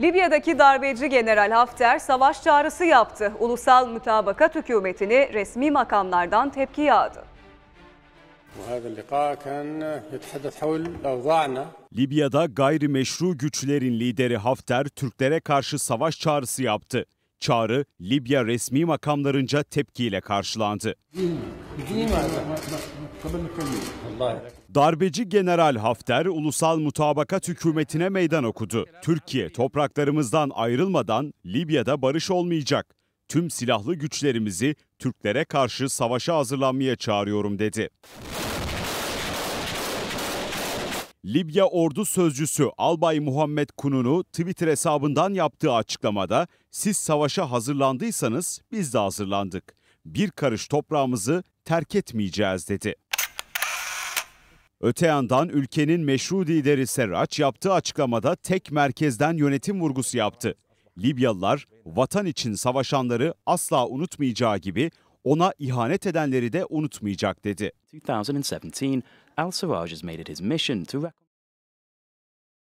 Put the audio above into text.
Libya'daki darbeci General Hafter savaş çağrısı yaptı. Ulusal mütabakat hükümetini resmi makamlardan tepki yağdı. Libya'da gayrimeşru güçlerin lideri Hafter Türklere karşı savaş çağrısı yaptı. Çağrı Libya resmi makamlarınca tepkiyle karşılandı. Darbeci General Hafter ulusal mutabakat hükümetine meydan okudu. Türkiye topraklarımızdan ayrılmadan Libya'da barış olmayacak. Tüm silahlı güçlerimizi Türklere karşı savaşa hazırlanmaya çağırıyorum dedi. Libya ordu sözcüsü Albay Muhammed Kunun'u Twitter hesabından yaptığı açıklamada siz savaşa hazırlandıysanız biz de hazırlandık. Bir karış toprağımızı terk etmeyeceğiz dedi. Öte yandan ülkenin meşru lideri Serraç yaptığı açıklamada tek merkezden yönetim vurgusu yaptı. Libyalılar vatan için savaşanları asla unutmayacağı gibi ona ihanet edenleri de unutmayacak dedi. 2017, Al Sarraj has made it his mission to